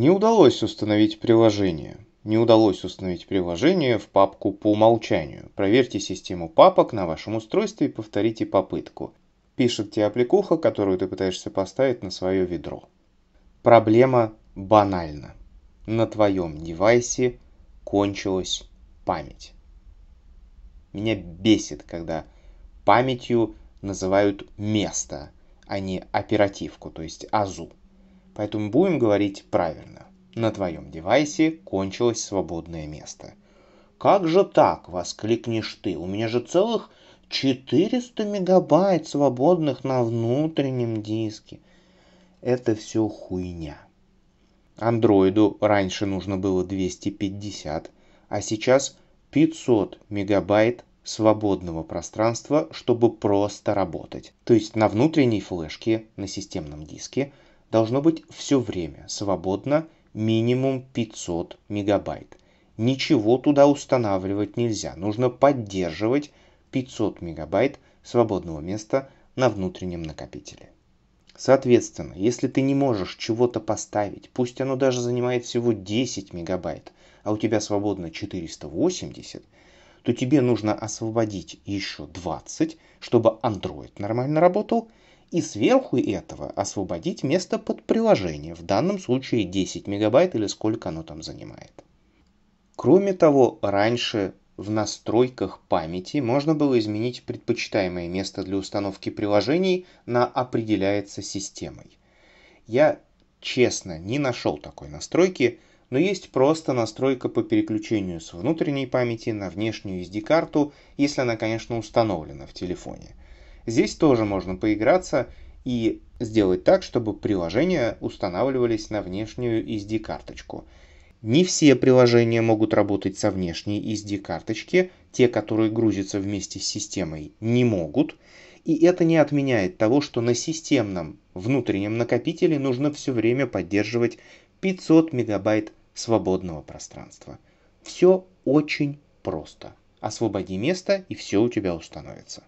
Не удалось установить приложение. Не удалось установить приложение в папку по умолчанию. Проверьте систему папок на вашем устройстве и повторите попытку. Пишет тебе аппликуха, которую ты пытаешься поставить на свое ведро. Проблема банальна. На твоем девайсе кончилась память. Меня бесит, когда памятью называют место, а не оперативку, то есть АЗУ. Поэтому будем говорить правильно. На твоем девайсе кончилось свободное место. «Как же так?» — воскликнешь ты. «У меня же целых 400 мегабайт свободных на внутреннем диске». Это все хуйня. Андроиду раньше нужно было 250, а сейчас 500 мегабайт свободного пространства, чтобы просто работать. То есть на внутренней флешке, на системном диске – должно быть все время свободно минимум 500 мегабайт. Ничего туда устанавливать нельзя. Нужно поддерживать 500 мегабайт свободного места на внутреннем накопителе. Соответственно, если ты не можешь чего-то поставить, пусть оно даже занимает всего 10 мегабайт, а у тебя свободно 480, то тебе нужно освободить еще 20, чтобы Android нормально работал – и сверху этого освободить место под приложение, в данном случае 10 мегабайт или сколько оно там занимает. Кроме того, раньше в настройках памяти можно было изменить предпочитаемое место для установки приложений на «Определяется системой». Я, честно, не нашел такой настройки, но есть просто настройка по переключению с внутренней памяти на внешнюю SD-карту, если она, конечно, установлена в телефоне – Здесь тоже можно поиграться и сделать так, чтобы приложения устанавливались на внешнюю SD-карточку. Не все приложения могут работать со внешней SD-карточки, те, которые грузятся вместе с системой, не могут. И это не отменяет того, что на системном внутреннем накопителе нужно все время поддерживать 500 мегабайт свободного пространства. Все очень просто. Освободи место и все у тебя установится.